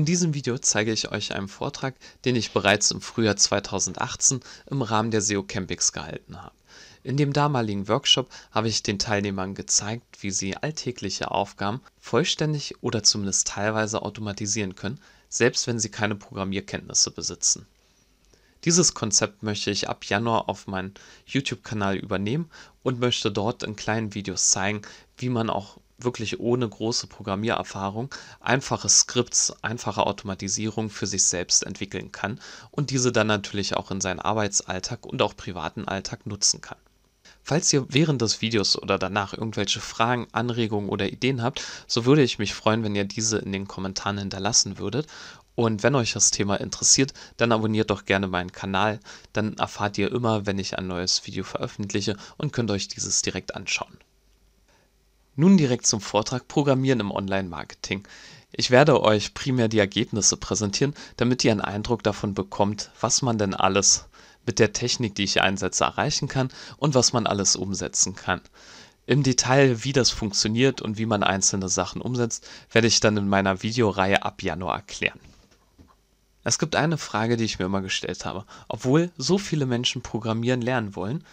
In diesem Video zeige ich euch einen Vortrag, den ich bereits im Frühjahr 2018 im Rahmen der SEO Campings gehalten habe. In dem damaligen Workshop habe ich den Teilnehmern gezeigt, wie sie alltägliche Aufgaben vollständig oder zumindest teilweise automatisieren können, selbst wenn sie keine Programmierkenntnisse besitzen. Dieses Konzept möchte ich ab Januar auf meinen YouTube-Kanal übernehmen und möchte dort in kleinen Videos zeigen, wie man auch wirklich ohne große Programmiererfahrung einfache Skripts, einfache Automatisierung für sich selbst entwickeln kann und diese dann natürlich auch in seinen Arbeitsalltag und auch privaten Alltag nutzen kann. Falls ihr während des Videos oder danach irgendwelche Fragen, Anregungen oder Ideen habt, so würde ich mich freuen, wenn ihr diese in den Kommentaren hinterlassen würdet. Und wenn euch das Thema interessiert, dann abonniert doch gerne meinen Kanal, dann erfahrt ihr immer, wenn ich ein neues Video veröffentliche und könnt euch dieses direkt anschauen. Nun direkt zum Vortrag Programmieren im Online-Marketing. Ich werde euch primär die Ergebnisse präsentieren, damit ihr einen Eindruck davon bekommt, was man denn alles mit der Technik, die ich einsetze, erreichen kann und was man alles umsetzen kann. Im Detail, wie das funktioniert und wie man einzelne Sachen umsetzt, werde ich dann in meiner Videoreihe ab Januar erklären. Es gibt eine Frage, die ich mir immer gestellt habe. Obwohl so viele Menschen Programmieren lernen wollen,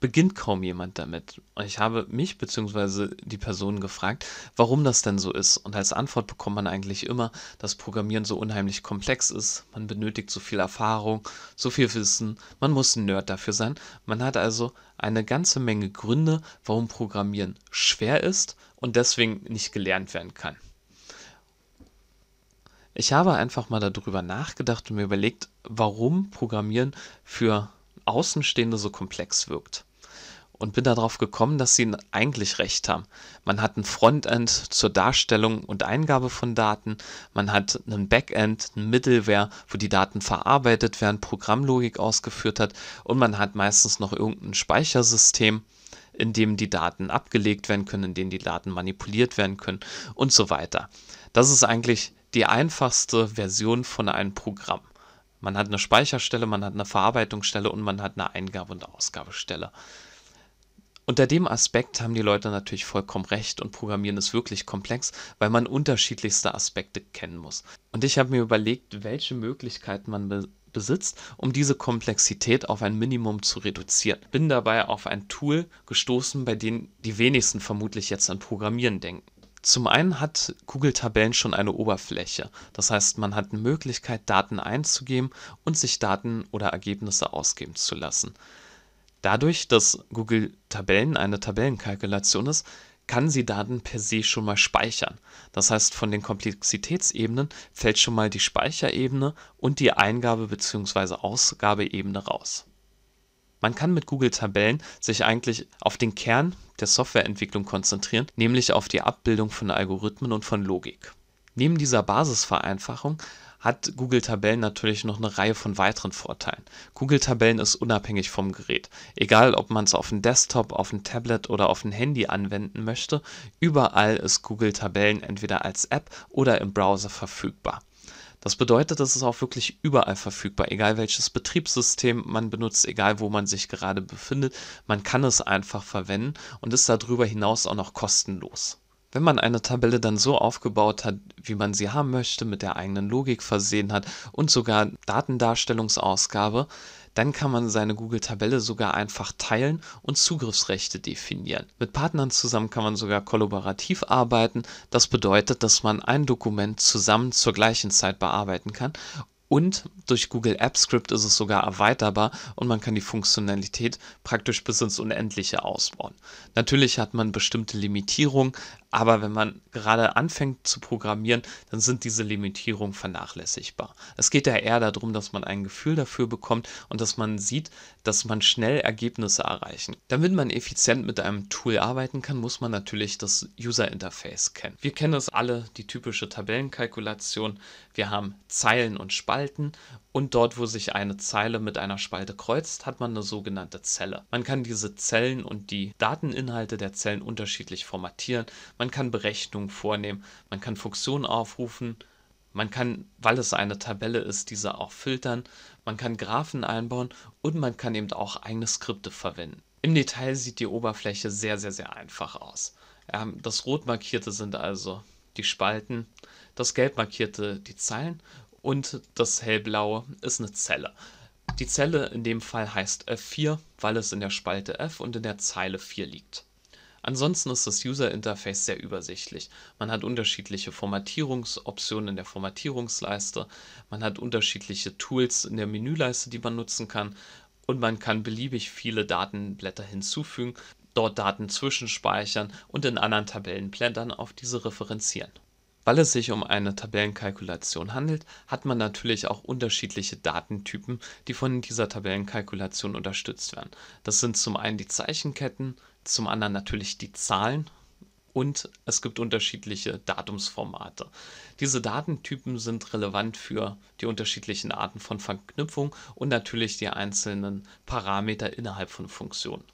beginnt kaum jemand damit. Und ich habe mich bzw. die Person gefragt, warum das denn so ist. Und als Antwort bekommt man eigentlich immer, dass Programmieren so unheimlich komplex ist, man benötigt so viel Erfahrung, so viel Wissen, man muss ein Nerd dafür sein. Man hat also eine ganze Menge Gründe, warum Programmieren schwer ist und deswegen nicht gelernt werden kann. Ich habe einfach mal darüber nachgedacht und mir überlegt, warum Programmieren für Außenstehende so komplex wirkt. Und bin darauf gekommen, dass sie eigentlich recht haben. Man hat ein Frontend zur Darstellung und Eingabe von Daten, man hat ein Backend, ein Middleware, wo die Daten verarbeitet werden, Programmlogik ausgeführt hat und man hat meistens noch irgendein Speichersystem in dem die Daten abgelegt werden können, in dem die Daten manipuliert werden können und so weiter. Das ist eigentlich die einfachste Version von einem Programm. Man hat eine Speicherstelle, man hat eine Verarbeitungsstelle und man hat eine Eingabe- und Ausgabestelle. Unter dem Aspekt haben die Leute natürlich vollkommen recht und Programmieren ist wirklich komplex, weil man unterschiedlichste Aspekte kennen muss. Und ich habe mir überlegt, welche Möglichkeiten man be besitzt, um diese Komplexität auf ein Minimum zu reduzieren. Bin dabei auf ein Tool gestoßen, bei dem die wenigsten vermutlich jetzt an Programmieren denken. Zum einen hat Google Tabellen schon eine Oberfläche, das heißt man hat eine Möglichkeit Daten einzugeben und sich Daten oder Ergebnisse ausgeben zu lassen. Dadurch, dass Google Tabellen eine Tabellenkalkulation ist, kann sie Daten per se schon mal speichern. Das heißt, von den Komplexitätsebenen fällt schon mal die Speicherebene und die Eingabe bzw. Ausgabeebene raus. Man kann mit Google Tabellen sich eigentlich auf den Kern der Softwareentwicklung konzentrieren, nämlich auf die Abbildung von Algorithmen und von Logik. Neben dieser Basisvereinfachung hat Google Tabellen natürlich noch eine Reihe von weiteren Vorteilen. Google Tabellen ist unabhängig vom Gerät. Egal, ob man es auf dem Desktop, auf dem Tablet oder auf dem Handy anwenden möchte, überall ist Google Tabellen entweder als App oder im Browser verfügbar. Das bedeutet, es ist auch wirklich überall verfügbar, egal welches Betriebssystem man benutzt, egal wo man sich gerade befindet. Man kann es einfach verwenden und ist darüber hinaus auch noch kostenlos. Wenn man eine Tabelle dann so aufgebaut hat, wie man sie haben möchte, mit der eigenen Logik versehen hat und sogar Datendarstellungsausgabe, dann kann man seine Google-Tabelle sogar einfach teilen und Zugriffsrechte definieren. Mit Partnern zusammen kann man sogar kollaborativ arbeiten. Das bedeutet, dass man ein Dokument zusammen zur gleichen Zeit bearbeiten kann und durch Google Apps Script ist es sogar erweiterbar und man kann die Funktionalität praktisch bis ins Unendliche ausbauen. Natürlich hat man bestimmte Limitierungen, aber wenn man gerade anfängt zu programmieren, dann sind diese Limitierungen vernachlässigbar. Es geht ja eher darum, dass man ein Gefühl dafür bekommt und dass man sieht, dass man schnell Ergebnisse erreichen. Damit man effizient mit einem Tool arbeiten kann, muss man natürlich das User Interface kennen. Wir kennen es alle, die typische Tabellenkalkulation. Wir haben Zeilen und Spalten und dort, wo sich eine Zeile mit einer Spalte kreuzt, hat man eine sogenannte Zelle. Man kann diese Zellen und die Dateninhalte der Zellen unterschiedlich formatieren, man kann Berechnungen vornehmen, man kann Funktionen aufrufen, man kann, weil es eine Tabelle ist, diese auch filtern, man kann Graphen einbauen und man kann eben auch eigene Skripte verwenden. Im Detail sieht die Oberfläche sehr, sehr, sehr einfach aus. Ähm, das rot markierte sind also die Spalten, das gelb markierte die Zeilen und das hellblaue ist eine Zelle. Die Zelle in dem Fall heißt F4, weil es in der Spalte F und in der Zeile 4 liegt. Ansonsten ist das User Interface sehr übersichtlich. Man hat unterschiedliche Formatierungsoptionen in der Formatierungsleiste, man hat unterschiedliche Tools in der Menüleiste, die man nutzen kann und man kann beliebig viele Datenblätter hinzufügen, dort Daten zwischenspeichern und in anderen Tabellenblättern auf diese referenzieren. Weil es sich um eine Tabellenkalkulation handelt, hat man natürlich auch unterschiedliche Datentypen, die von dieser Tabellenkalkulation unterstützt werden. Das sind zum einen die Zeichenketten, zum anderen natürlich die Zahlen und es gibt unterschiedliche Datumsformate. Diese Datentypen sind relevant für die unterschiedlichen Arten von Verknüpfung und natürlich die einzelnen Parameter innerhalb von Funktionen.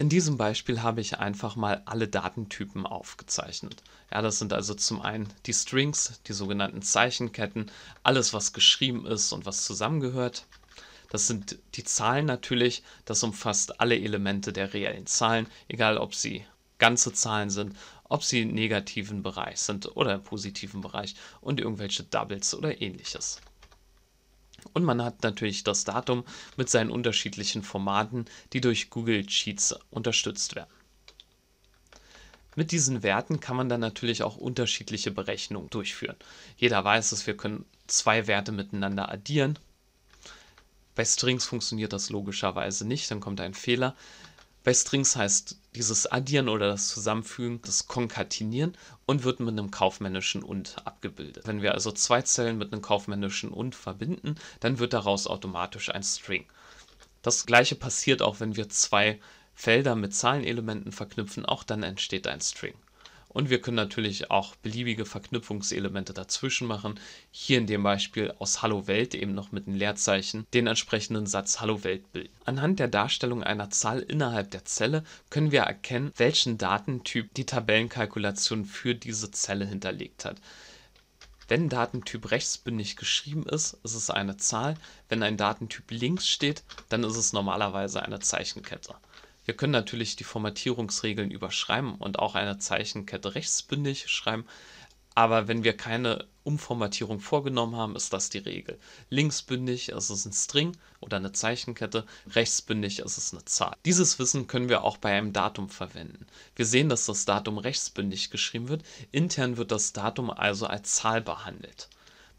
In diesem Beispiel habe ich einfach mal alle Datentypen aufgezeichnet. Ja, das sind also zum einen die Strings, die sogenannten Zeichenketten, alles was geschrieben ist und was zusammengehört. Das sind die Zahlen natürlich, das umfasst alle Elemente der reellen Zahlen, egal ob sie ganze Zahlen sind, ob sie im negativen Bereich sind oder im positiven Bereich und irgendwelche Doubles oder ähnliches. Und man hat natürlich das Datum mit seinen unterschiedlichen Formaten, die durch Google Sheets unterstützt werden. Mit diesen Werten kann man dann natürlich auch unterschiedliche Berechnungen durchführen. Jeder weiß es, wir können zwei Werte miteinander addieren. Bei Strings funktioniert das logischerweise nicht, dann kommt ein Fehler. Bei Strings heißt dieses Addieren oder das Zusammenfügen, das Konkatinieren und wird mit einem kaufmännischen und abgebildet. Wenn wir also zwei Zellen mit einem kaufmännischen und verbinden, dann wird daraus automatisch ein String. Das gleiche passiert auch, wenn wir zwei Felder mit Zahlenelementen verknüpfen, auch dann entsteht ein String. Und wir können natürlich auch beliebige Verknüpfungselemente dazwischen machen. Hier in dem Beispiel aus Hallo Welt eben noch mit einem Leerzeichen den entsprechenden Satz Hallo Welt bilden. Anhand der Darstellung einer Zahl innerhalb der Zelle können wir erkennen, welchen Datentyp die Tabellenkalkulation für diese Zelle hinterlegt hat. Wenn Datentyp rechtsbündig geschrieben ist, ist es eine Zahl. Wenn ein Datentyp links steht, dann ist es normalerweise eine Zeichenkette. Wir können natürlich die Formatierungsregeln überschreiben und auch eine Zeichenkette rechtsbündig schreiben, aber wenn wir keine Umformatierung vorgenommen haben, ist das die Regel. Linksbündig ist es ein String oder eine Zeichenkette, rechtsbündig ist es eine Zahl. Dieses Wissen können wir auch bei einem Datum verwenden. Wir sehen, dass das Datum rechtsbündig geschrieben wird. Intern wird das Datum also als Zahl behandelt.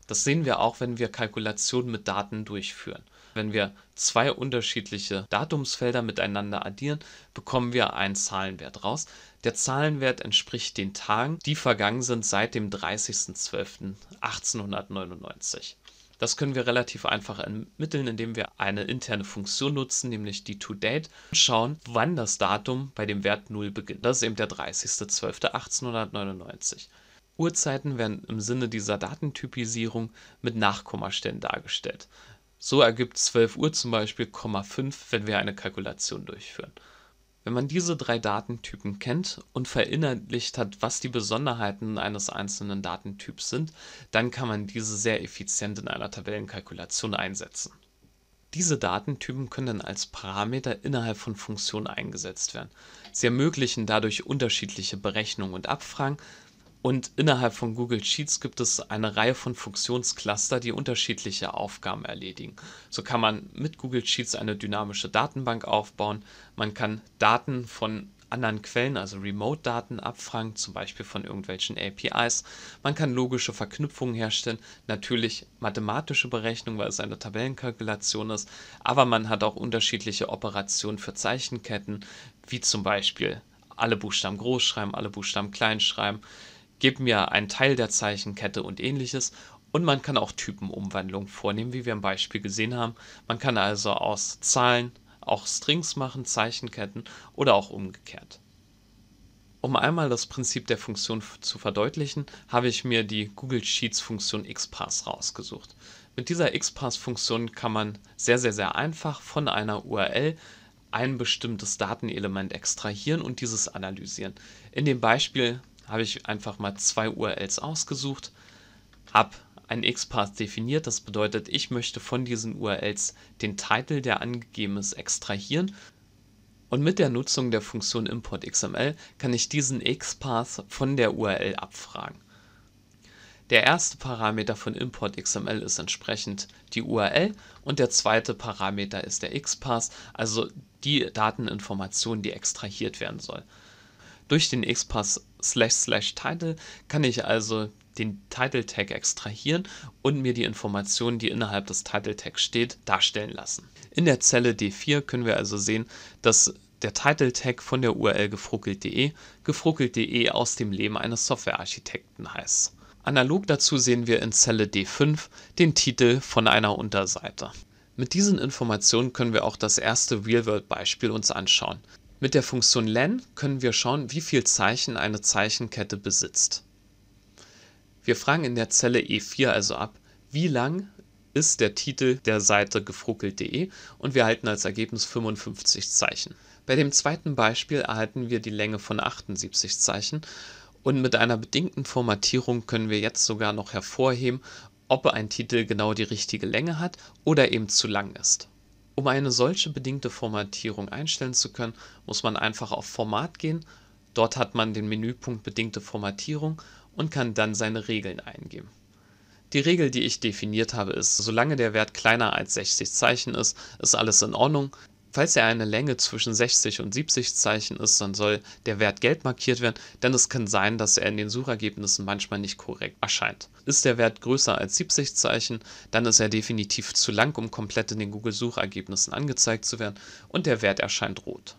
Das sehen wir auch, wenn wir Kalkulationen mit Daten durchführen. Wenn wir zwei unterschiedliche Datumsfelder miteinander addieren, bekommen wir einen Zahlenwert raus. Der Zahlenwert entspricht den Tagen, die vergangen sind seit dem 30.12.1899. Das können wir relativ einfach ermitteln, indem wir eine interne Funktion nutzen, nämlich die toDate, und schauen, wann das Datum bei dem Wert 0 beginnt. Das ist eben der 30.12.1899. Uhrzeiten werden im Sinne dieser Datentypisierung mit Nachkommastellen dargestellt. So ergibt 12 Uhr zum Beispiel 0,5, wenn wir eine Kalkulation durchführen. Wenn man diese drei Datentypen kennt und verinnerlicht hat, was die Besonderheiten eines einzelnen Datentyps sind, dann kann man diese sehr effizient in einer Tabellenkalkulation einsetzen. Diese Datentypen können dann als Parameter innerhalb von Funktionen eingesetzt werden. Sie ermöglichen dadurch unterschiedliche Berechnungen und Abfragen, und innerhalb von Google Sheets gibt es eine Reihe von Funktionscluster, die unterschiedliche Aufgaben erledigen. So kann man mit Google Sheets eine dynamische Datenbank aufbauen. Man kann Daten von anderen Quellen, also Remote-Daten abfragen, zum Beispiel von irgendwelchen APIs. Man kann logische Verknüpfungen herstellen, natürlich mathematische Berechnungen, weil es eine Tabellenkalkulation ist, aber man hat auch unterschiedliche Operationen für Zeichenketten, wie zum Beispiel alle Buchstaben groß schreiben, alle Buchstaben klein schreiben, gib mir einen Teil der Zeichenkette und ähnliches. Und man kann auch Typenumwandlungen vornehmen, wie wir im Beispiel gesehen haben. Man kann also aus Zahlen auch Strings machen, Zeichenketten oder auch umgekehrt. Um einmal das Prinzip der Funktion zu verdeutlichen, habe ich mir die Google Sheets Funktion XPath rausgesucht. Mit dieser XPath-Funktion kann man sehr, sehr, sehr einfach von einer URL ein bestimmtes Datenelement extrahieren und dieses analysieren. In dem Beispiel habe ich einfach mal zwei URLs ausgesucht, habe ein XPath definiert. Das bedeutet, ich möchte von diesen URLs den Titel, der angegeben ist, extrahieren. Und mit der Nutzung der Funktion ImportXML kann ich diesen XPath von der URL abfragen. Der erste Parameter von ImportXML ist entsprechend die URL und der zweite Parameter ist der XPath, also die Dateninformation, die extrahiert werden soll. Durch den XPath slash slash title kann ich also den Title Tag extrahieren und mir die Informationen, die innerhalb des Title Tags steht, darstellen lassen. In der Zelle D4 können wir also sehen, dass der Title Tag von der URL gefruckelt.de gefruckelt.de aus dem Leben eines Softwarearchitekten heißt. Analog dazu sehen wir in Zelle D5 den Titel von einer Unterseite. Mit diesen Informationen können wir auch das erste Real-World-Beispiel uns anschauen. Mit der Funktion len können wir schauen, wie viel Zeichen eine Zeichenkette besitzt. Wir fragen in der Zelle E4 also ab, wie lang ist der Titel der Seite gefruckelt.de und wir erhalten als Ergebnis 55 Zeichen. Bei dem zweiten Beispiel erhalten wir die Länge von 78 Zeichen und mit einer bedingten Formatierung können wir jetzt sogar noch hervorheben, ob ein Titel genau die richtige Länge hat oder eben zu lang ist. Um eine solche bedingte Formatierung einstellen zu können, muss man einfach auf Format gehen, dort hat man den Menüpunkt Bedingte Formatierung und kann dann seine Regeln eingeben. Die Regel, die ich definiert habe, ist, solange der Wert kleiner als 60 Zeichen ist, ist alles in Ordnung Falls er eine Länge zwischen 60 und 70 Zeichen ist, dann soll der Wert gelb markiert werden, denn es kann sein, dass er in den Suchergebnissen manchmal nicht korrekt erscheint. Ist der Wert größer als 70 Zeichen, dann ist er definitiv zu lang, um komplett in den Google-Suchergebnissen angezeigt zu werden und der Wert erscheint rot.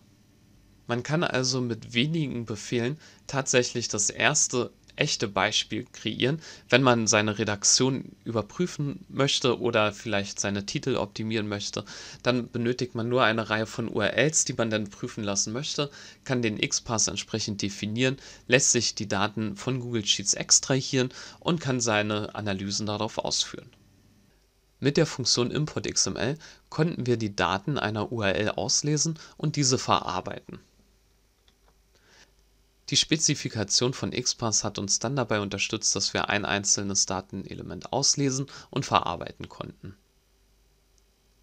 Man kann also mit wenigen Befehlen tatsächlich das erste echte Beispiel kreieren, wenn man seine Redaktion überprüfen möchte oder vielleicht seine Titel optimieren möchte, dann benötigt man nur eine Reihe von URLs, die man dann prüfen lassen möchte, kann den XPath entsprechend definieren, lässt sich die Daten von Google Sheets extrahieren und kann seine Analysen darauf ausführen. Mit der Funktion ImportXML konnten wir die Daten einer URL auslesen und diese verarbeiten. Die Spezifikation von XPath hat uns dann dabei unterstützt, dass wir ein einzelnes Datenelement auslesen und verarbeiten konnten.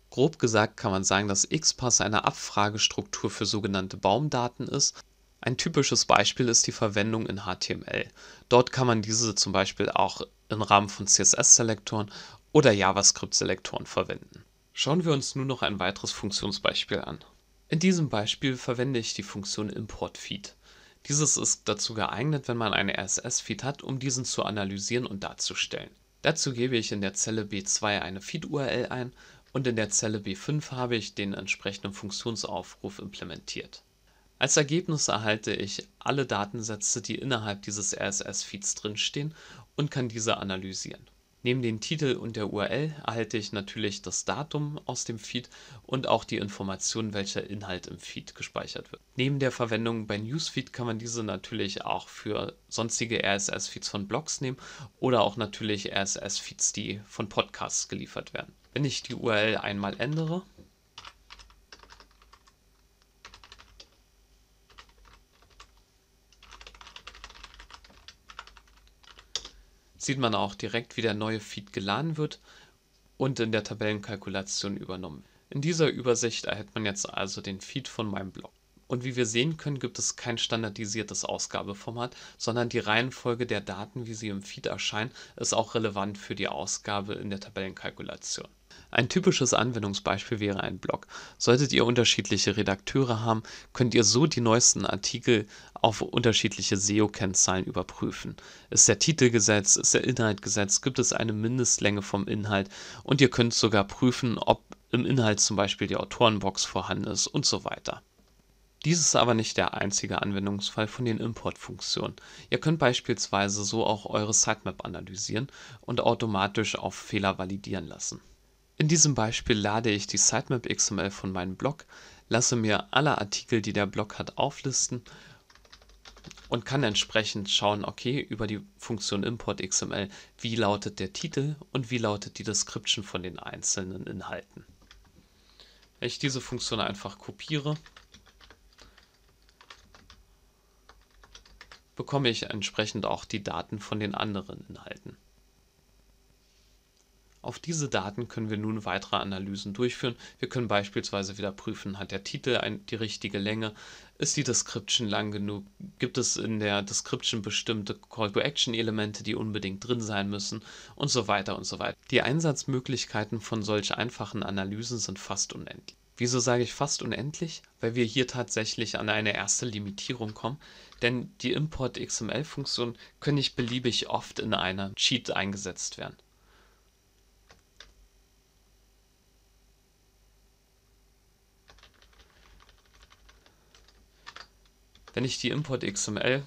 Grob gesagt kann man sagen, dass XPath eine Abfragestruktur für sogenannte Baumdaten ist. Ein typisches Beispiel ist die Verwendung in HTML. Dort kann man diese zum Beispiel auch im Rahmen von CSS-Selektoren oder JavaScript-Selektoren verwenden. Schauen wir uns nun noch ein weiteres Funktionsbeispiel an. In diesem Beispiel verwende ich die Funktion importFeed. Dieses ist dazu geeignet, wenn man einen RSS-Feed hat, um diesen zu analysieren und darzustellen. Dazu gebe ich in der Zelle B2 eine Feed-URL ein und in der Zelle B5 habe ich den entsprechenden Funktionsaufruf implementiert. Als Ergebnis erhalte ich alle Datensätze, die innerhalb dieses RSS-Feeds drinstehen und kann diese analysieren. Neben dem Titel und der URL erhalte ich natürlich das Datum aus dem Feed und auch die Information, welcher Inhalt im Feed gespeichert wird. Neben der Verwendung bei Newsfeed kann man diese natürlich auch für sonstige RSS-Feeds von Blogs nehmen oder auch natürlich RSS-Feeds, die von Podcasts geliefert werden. Wenn ich die URL einmal ändere, sieht man auch direkt, wie der neue Feed geladen wird und in der Tabellenkalkulation übernommen. In dieser Übersicht erhält man jetzt also den Feed von meinem Blog. Und wie wir sehen können, gibt es kein standardisiertes Ausgabeformat, sondern die Reihenfolge der Daten, wie sie im Feed erscheinen, ist auch relevant für die Ausgabe in der Tabellenkalkulation. Ein typisches Anwendungsbeispiel wäre ein Blog. Solltet ihr unterschiedliche Redakteure haben, könnt ihr so die neuesten Artikel auf unterschiedliche SEO-Kennzahlen überprüfen. Ist der Titel gesetzt, ist der Inhalt gesetzt, gibt es eine Mindestlänge vom Inhalt und ihr könnt sogar prüfen, ob im Inhalt zum Beispiel die Autorenbox vorhanden ist und so weiter. Dies ist aber nicht der einzige Anwendungsfall von den Import-Funktionen. Ihr könnt beispielsweise so auch eure Sitemap analysieren und automatisch auf Fehler validieren lassen. In diesem Beispiel lade ich die Sitemap XML von meinem Blog, lasse mir alle Artikel, die der Blog hat, auflisten und kann entsprechend schauen, okay, über die Funktion Import XML, wie lautet der Titel und wie lautet die Description von den einzelnen Inhalten. Wenn ich diese Funktion einfach kopiere bekomme ich entsprechend auch die Daten von den anderen Inhalten. Auf diese Daten können wir nun weitere Analysen durchführen. Wir können beispielsweise wieder prüfen, hat der Titel ein, die richtige Länge, ist die Description lang genug, gibt es in der Description bestimmte Call-to-Action-Elemente, die unbedingt drin sein müssen und so weiter und so weiter. Die Einsatzmöglichkeiten von solch einfachen Analysen sind fast unendlich. Wieso sage ich fast unendlich? Weil wir hier tatsächlich an eine erste Limitierung kommen, denn die Import-XML-Funktionen können nicht beliebig oft in einer Cheat eingesetzt werden. Wenn ich die Import-XML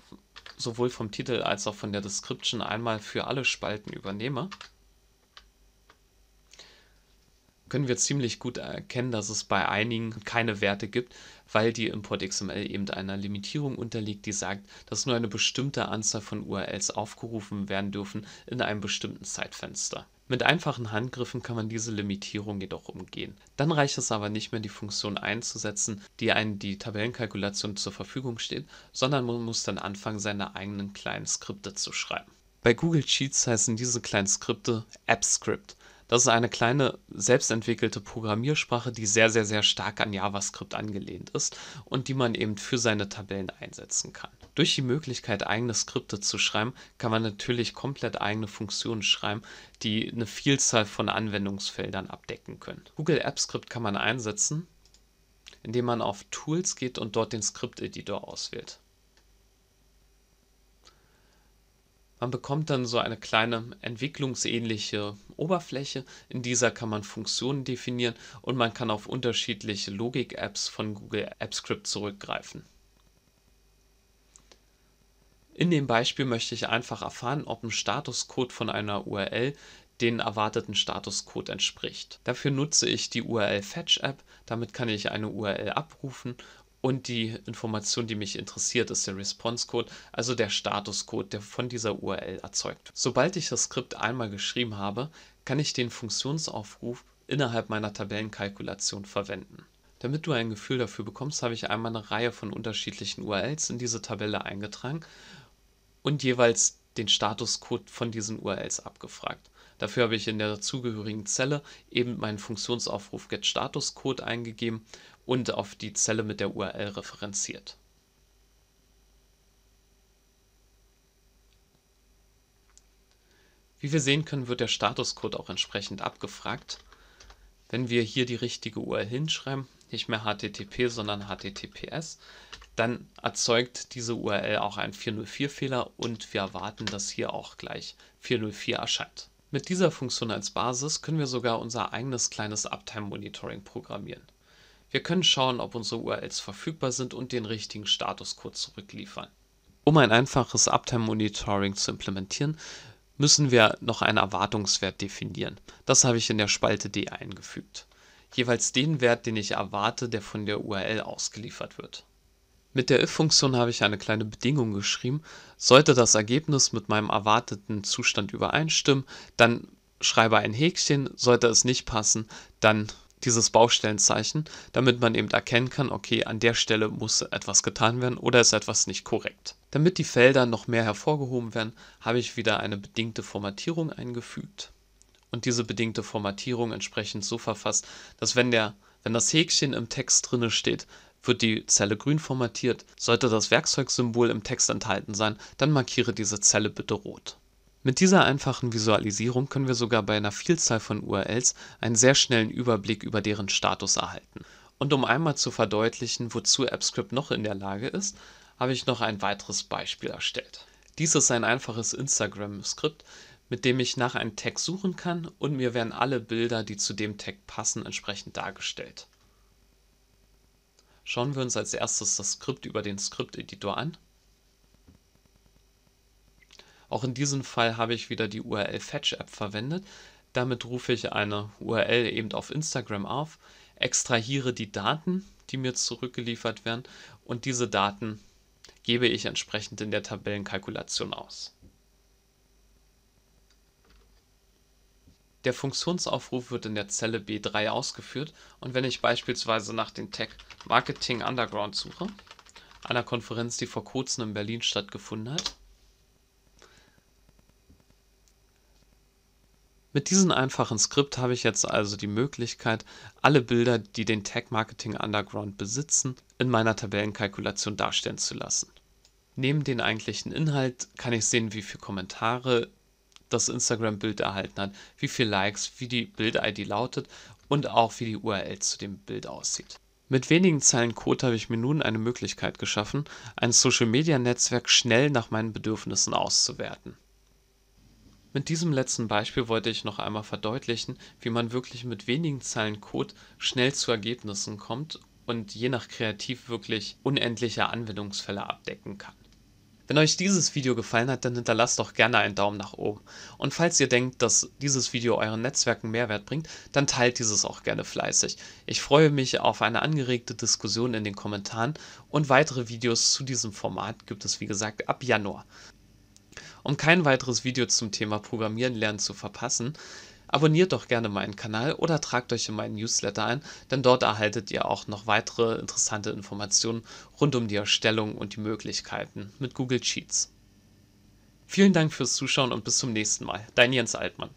sowohl vom Titel als auch von der Description einmal für alle Spalten übernehme, können wir ziemlich gut erkennen, dass es bei einigen keine Werte gibt, weil die Import.xml eben einer Limitierung unterliegt, die sagt, dass nur eine bestimmte Anzahl von URLs aufgerufen werden dürfen in einem bestimmten Zeitfenster. Mit einfachen Handgriffen kann man diese Limitierung jedoch umgehen. Dann reicht es aber nicht mehr, die Funktion einzusetzen, die einem die Tabellenkalkulation zur Verfügung steht, sondern man muss dann anfangen, seine eigenen kleinen Skripte zu schreiben. Bei Google Sheets heißen diese kleinen Skripte AppScript das ist eine kleine selbstentwickelte Programmiersprache, die sehr, sehr, sehr stark an JavaScript angelehnt ist und die man eben für seine Tabellen einsetzen kann. Durch die Möglichkeit, eigene Skripte zu schreiben, kann man natürlich komplett eigene Funktionen schreiben, die eine Vielzahl von Anwendungsfeldern abdecken können. Google Apps Script kann man einsetzen, indem man auf Tools geht und dort den Skripteditor auswählt. Man bekommt dann so eine kleine entwicklungsähnliche Oberfläche. In dieser kann man Funktionen definieren und man kann auf unterschiedliche Logik-Apps von Google Apps Script zurückgreifen. In dem Beispiel möchte ich einfach erfahren, ob ein Statuscode von einer URL den erwarteten Statuscode entspricht. Dafür nutze ich die URL Fetch App, damit kann ich eine URL abrufen und die Information, die mich interessiert, ist der Response Code, also der Status Code, der von dieser URL erzeugt. Sobald ich das Skript einmal geschrieben habe, kann ich den Funktionsaufruf innerhalb meiner Tabellenkalkulation verwenden. Damit du ein Gefühl dafür bekommst, habe ich einmal eine Reihe von unterschiedlichen URLs in diese Tabelle eingetragen und jeweils den Statuscode von diesen URLs abgefragt. Dafür habe ich in der dazugehörigen Zelle eben meinen Funktionsaufruf getStatusCode eingegeben und auf die Zelle mit der URL referenziert. Wie wir sehen können, wird der Statuscode auch entsprechend abgefragt. Wenn wir hier die richtige URL hinschreiben, nicht mehr HTTP, sondern HTTPS, dann erzeugt diese URL auch einen 404-Fehler und wir erwarten, dass hier auch gleich 404 erscheint. Mit dieser Funktion als Basis können wir sogar unser eigenes kleines Uptime-Monitoring programmieren. Wir können schauen, ob unsere URLs verfügbar sind und den richtigen Statuscode zurückliefern. Um ein einfaches Uptime-Monitoring zu implementieren, müssen wir noch einen Erwartungswert definieren. Das habe ich in der Spalte D eingefügt. Jeweils den Wert, den ich erwarte, der von der URL ausgeliefert wird. Mit der if-Funktion habe ich eine kleine Bedingung geschrieben. Sollte das Ergebnis mit meinem erwarteten Zustand übereinstimmen, dann schreibe ein Häkchen. Sollte es nicht passen, dann dieses Baustellenzeichen, damit man eben erkennen kann, okay, an der Stelle muss etwas getan werden oder ist etwas nicht korrekt. Damit die Felder noch mehr hervorgehoben werden, habe ich wieder eine bedingte Formatierung eingefügt und diese bedingte Formatierung entsprechend so verfasst, dass wenn, der, wenn das Häkchen im Text drinne steht, wird die Zelle grün formatiert. Sollte das Werkzeugsymbol im Text enthalten sein, dann markiere diese Zelle bitte rot. Mit dieser einfachen Visualisierung können wir sogar bei einer Vielzahl von URLs einen sehr schnellen Überblick über deren Status erhalten. Und um einmal zu verdeutlichen, wozu AppScript noch in der Lage ist, habe ich noch ein weiteres Beispiel erstellt. Dies ist ein einfaches Instagram-Skript, mit dem ich nach einem Tag suchen kann und mir werden alle Bilder, die zu dem Tag passen, entsprechend dargestellt. Schauen wir uns als erstes das Skript über den Skripteditor an. Auch in diesem Fall habe ich wieder die URL Fetch App verwendet. Damit rufe ich eine URL eben auf Instagram auf, extrahiere die Daten, die mir zurückgeliefert werden und diese Daten gebe ich entsprechend in der Tabellenkalkulation aus. Der Funktionsaufruf wird in der Zelle B3 ausgeführt und wenn ich beispielsweise nach dem Tag Marketing Underground suche, einer Konferenz, die vor kurzem in Berlin stattgefunden hat, Mit diesem einfachen Skript habe ich jetzt also die Möglichkeit, alle Bilder, die den Tag Marketing Underground besitzen, in meiner Tabellenkalkulation darstellen zu lassen. Neben den eigentlichen Inhalt kann ich sehen, wie viele Kommentare das Instagram-Bild erhalten hat, wie viele Likes, wie die Bild-ID lautet und auch wie die URL zu dem Bild aussieht. Mit wenigen Zeilen Code habe ich mir nun eine Möglichkeit geschaffen, ein Social-Media-Netzwerk schnell nach meinen Bedürfnissen auszuwerten. Mit diesem letzten Beispiel wollte ich noch einmal verdeutlichen, wie man wirklich mit wenigen Zeilen Code schnell zu Ergebnissen kommt und je nach Kreativ wirklich unendliche Anwendungsfälle abdecken kann. Wenn euch dieses Video gefallen hat, dann hinterlasst doch gerne einen Daumen nach oben. Und falls ihr denkt, dass dieses Video euren Netzwerken Mehrwert bringt, dann teilt dieses auch gerne fleißig. Ich freue mich auf eine angeregte Diskussion in den Kommentaren und weitere Videos zu diesem Format gibt es wie gesagt ab Januar. Um kein weiteres Video zum Thema Programmieren lernen zu verpassen, abonniert doch gerne meinen Kanal oder tragt euch in meinen Newsletter ein, denn dort erhaltet ihr auch noch weitere interessante Informationen rund um die Erstellung und die Möglichkeiten mit Google Sheets. Vielen Dank fürs Zuschauen und bis zum nächsten Mal. Dein Jens Altmann.